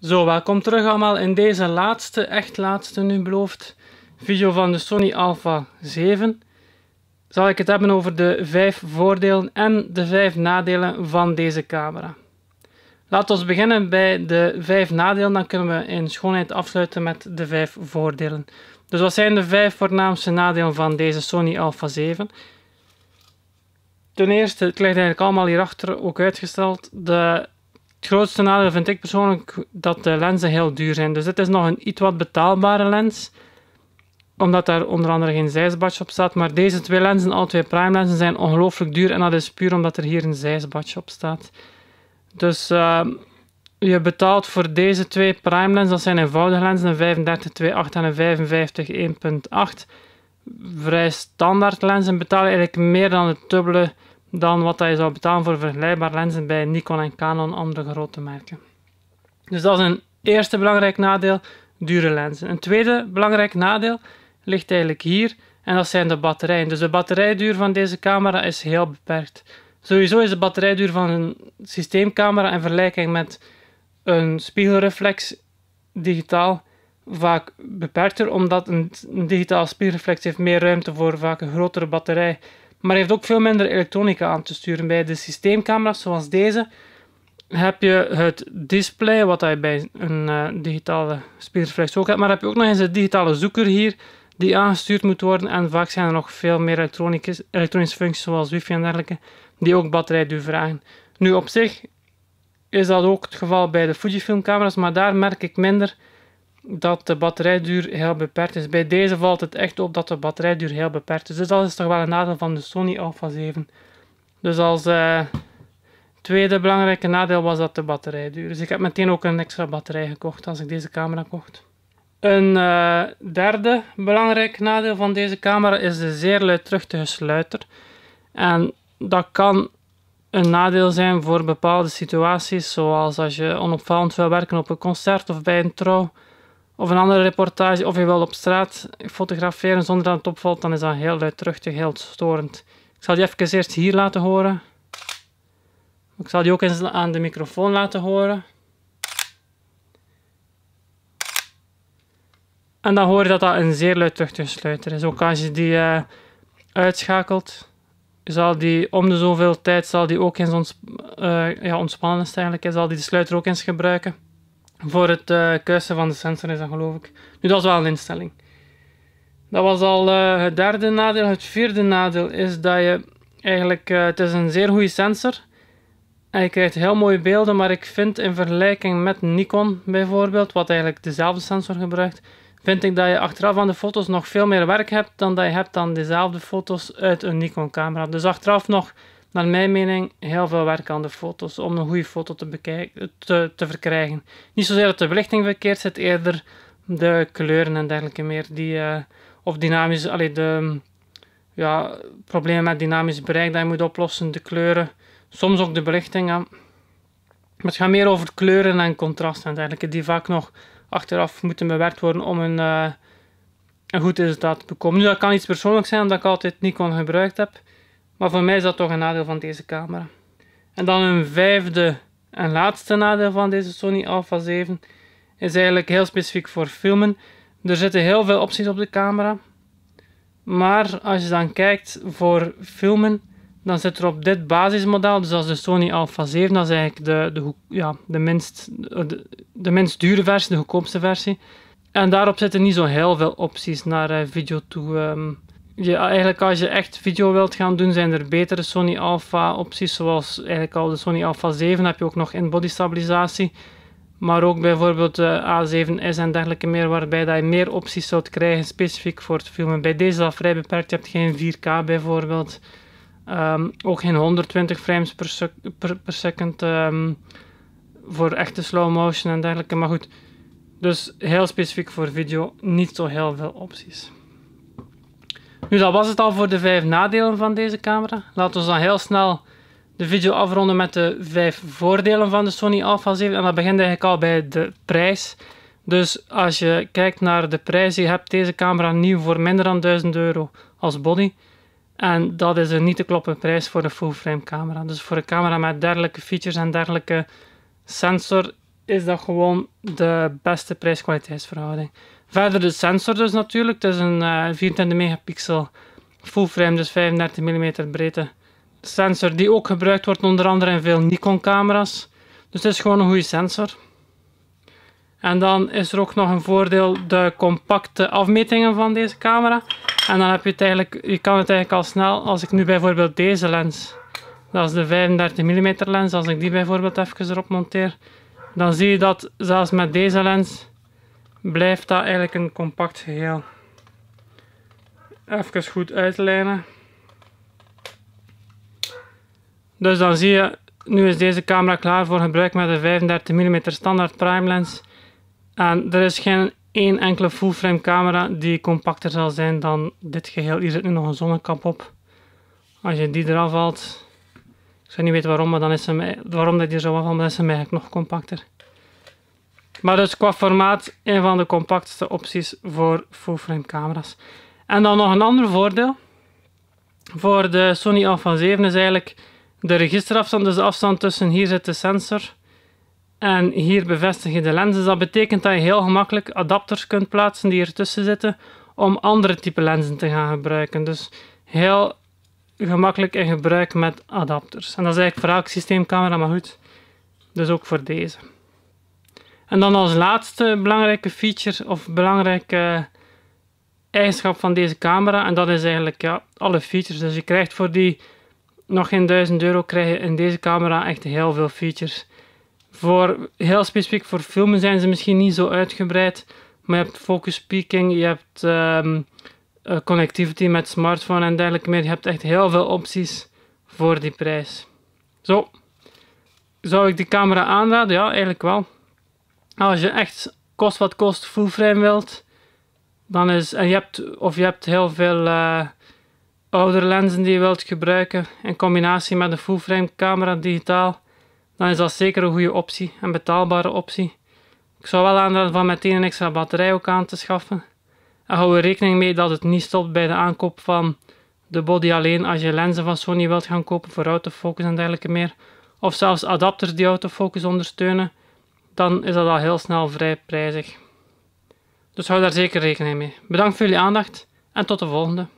Zo, welkom terug allemaal in deze laatste, echt laatste nu beloofd, video van de Sony Alpha 7. Zal ik het hebben over de 5 voordelen en de 5 nadelen van deze camera. Laten we beginnen bij de 5 nadelen, dan kunnen we in schoonheid afsluiten met de 5 voordelen. Dus wat zijn de 5 voornaamste nadelen van deze Sony Alpha 7? Ten eerste, het ligt eigenlijk allemaal hierachter ook uitgesteld, de het grootste nadeel vind ik persoonlijk dat de lenzen heel duur zijn. Dus dit is nog een iets wat betaalbare lens. Omdat daar onder andere geen zijsbadje op staat. Maar deze twee lenzen, al twee prime lenzen, zijn ongelooflijk duur. En dat is puur omdat er hier een zijsbadje op staat. Dus eh, je betaalt voor deze twee prime lenzen, dat zijn eenvoudige lenzen, een 35 2.8 en een 55 1.8. Vrij standaard lenzen betaal je eigenlijk meer dan het dubbele dan wat je zou betalen voor vergelijkbare lenzen bij Nikon en Canon, andere grote merken. Dus dat is een eerste belangrijk nadeel, dure lenzen. Een tweede belangrijk nadeel ligt eigenlijk hier en dat zijn de batterijen. Dus de batterijduur van deze camera is heel beperkt. Sowieso is de batterijduur van een systeemcamera in vergelijking met een spiegelreflex digitaal vaak beperkter, omdat een, digitaal spiegelreflex heeft meer ruimte voor vaak een grotere batterij maar heeft ook veel minder elektronica aan te sturen. Bij de systeemcamera's zoals deze heb je het display, wat je bij een eh, digitale spiegelreflex ook hebt. Maar heb je ook nog eens de digitale zoeker hier, die aangestuurd moet worden. En vaak zijn er nog veel meer elektronische functies, zoals wifi en dergelijke, die ook batterijduur vragen. Nu, op zich is dat ook het geval bij de Fujifilm camera's, maar daar merk ik minder dat de batterijduur heel beperkt is. Bij deze valt het echt op dat de batterijduur heel beperkt is. Dus dat is toch wel een nadeel van de Sony Alpha 7. Dus als uh, tweede belangrijke nadeel was dat de batterijduur. Dus ik heb meteen ook een extra batterij gekocht als ik deze camera kocht. Een eh, derde belangrijk nadeel van deze camera is de zeer luidruchtige sluiter. En dat kan een nadeel zijn voor bepaalde situaties, zoals als je onopvallend wil werken op een concert of bij een trouw of een andere reportage, of je wil op straat fotograferen zonder dat het opvalt, dan is dat heel luidruchtig, heel storend. Ik zal die even eerst hier laten horen. Ik zal die ook eens aan de microfoon laten horen. En dan hoor je dat dat een zeer luidruchtige sluiter is. Ook als je die eh, uitschakelt, zal die om de zoveel tijd zal die ook eens eh, ja, ontspannen is Zal die de sluiter ook eens gebruiken voor het uh, van de sensor is dat geloof ik. Nu, dat is wel een instelling. Dat was al eh, het derde nadeel. Het vierde nadeel is dat je eigenlijk, eh, het is een zeer goede sensor. En je krijgt heel mooie beelden, maar ik vind in vergelijking met Nikon bijvoorbeeld, wat eigenlijk dezelfde sensor gebruikt, vind ik dat je achteraf aan de foto's nog veel meer werk hebt dan dat je hebt aan dezelfde foto's uit een Nikon camera. Dus achteraf nog naar mijn mening heel veel werk aan de foto's om een goede foto te, bekijken, te, te verkrijgen. Niet zozeer dat de belichting verkeerd zit, eerder de kleuren en dergelijke meer. Die, eh, of dynamisch, allee, de ja, problemen met dynamisch bereik dat je moet oplossen, de kleuren, soms ook de belichting. Maar het gaat meer over kleuren en contrast en dergelijke, die vaak nog achteraf moeten bewerkt worden om een, eh, een goed resultaat te bekomen. Nu, dat kan iets persoonlijks zijn omdat ik altijd Nikon gebruikt heb. Maar voor mij is dat toch een nadeel van deze camera. En dan een vijfde en laatste nadeel van deze Sony Alpha 7 is eigenlijk heel specifiek voor filmen. Er zitten heel veel opties op de camera. Maar als je dan kijkt voor filmen, dan zit er op dit basismodel, dus dat is de Sony Alpha 7, dat is eigenlijk de, de, ja, de, minst, de, minst dure versie, de goedkoopste versie. En daarop zitten niet zo heel veel opties naar eh, video toe. Um, eigenlijk als je echt video wilt gaan doen, zijn er betere Sony Alpha opties, zoals eigenlijk al de Sony Alpha 7 heb je ook nog in-body stabilisatie. Maar ook bijvoorbeeld de A7S en dergelijke meer, waarbij dat je meer opties zult krijgen specifiek voor het filmen. Bij deze is dat vrij beperkt, je hebt geen 4K bijvoorbeeld. Ehm, ook geen 120 frames per, per, second ehm, voor echte slow motion en dergelijke. Maar goed, dus heel specifiek voor video, niet zo heel veel opties. Nu, dat was het al voor de vijf nadelen van deze camera. Laten we dan heel snel de video afronden met de vijf voordelen van de Sony Alpha 7. En dat begint eigenlijk al bij de prijs. Dus als je kijkt naar de prijs, je hebt deze camera nieuw voor minder dan 1000 euro als body. En dat is een niet te kloppen prijs voor een full-frame camera. Dus voor een camera met dergelijke features en dergelijke sensor is dat gewoon de beste prijs-kwaliteitsverhouding. Verder de sensor dus natuurlijk. Het is een 24 eh, megapixel full frame, dus 35 mm breedte sensor die ook gebruikt wordt onder andere in veel Nikon camera's. Dus het is gewoon een goede sensor. En dan is er ook nog een voordeel de compacte afmetingen van deze camera. En dan heb je het eigenlijk, je kan het eigenlijk al snel, als ik nu bijvoorbeeld deze lens, dat is de 35 mm lens, als ik die bijvoorbeeld even erop monteer, dan zie je dat zelfs met deze lens blijft dat eigenlijk een compact geheel. Even goed uitlijnen. Dus dan zie je, nu is deze camera klaar voor gebruik met de 35 mm standaard prime lens. En er is geen één enkele full frame camera die compacter zal zijn dan dit geheel. Hier zit nu nog een zonnekap op. Als je die eraf haalt, ik zou niet weten waarom, maar dan is hem, waarom dat die zo afhaalt, is hem eigenlijk nog compacter. Maar dus qua formaat een van de compactste opties voor full-frame camera's. En dan nog een ander voordeel voor de Sony Alpha 7 is eigenlijk de registerafstand, dus de afstand tussen hier zit de sensor en hier bevestig je de lens. Dus dat betekent dat je heel gemakkelijk adapters kunt plaatsen die ertussen zitten om andere type lenzen te gaan gebruiken. Dus heel gemakkelijk in gebruik met adapters. En dat is eigenlijk voor elk systeemcamera, maar goed, dus ook voor deze. En dan als laatste belangrijke feature of belangrijke eigenschap van deze camera. En dat is eigenlijk ja, alle features. Dus je krijgt voor die nog geen 1000 euro krijg je in deze camera echt heel veel features. Voor, heel specifiek voor filmen zijn ze misschien niet zo uitgebreid. Maar je hebt focus peaking, je hebt um, connectivity met smartphone en dergelijke meer. Je hebt echt heel veel opties voor die prijs. Zo. Zou ik die camera aanraden? Ja, eigenlijk wel als je echt kost wat kost full frame wilt, dan is, en je hebt, of je hebt heel veel uh, eh, oudere lenzen die je wilt gebruiken in combinatie met een full frame camera digitaal, dan is dat zeker een goede optie, een betaalbare optie. Ik zou wel aanraden van meteen een extra batterij ook aan te schaffen. En hou er rekening mee dat het niet stopt bij de aankoop van de body alleen als je lenzen van Sony wilt gaan kopen voor autofocus en dergelijke meer. Of zelfs adapters die autofocus ondersteunen dan is dat al heel snel vrij prijzig. Dus hou daar zeker rekening mee. Bedankt voor jullie aandacht en tot de volgende.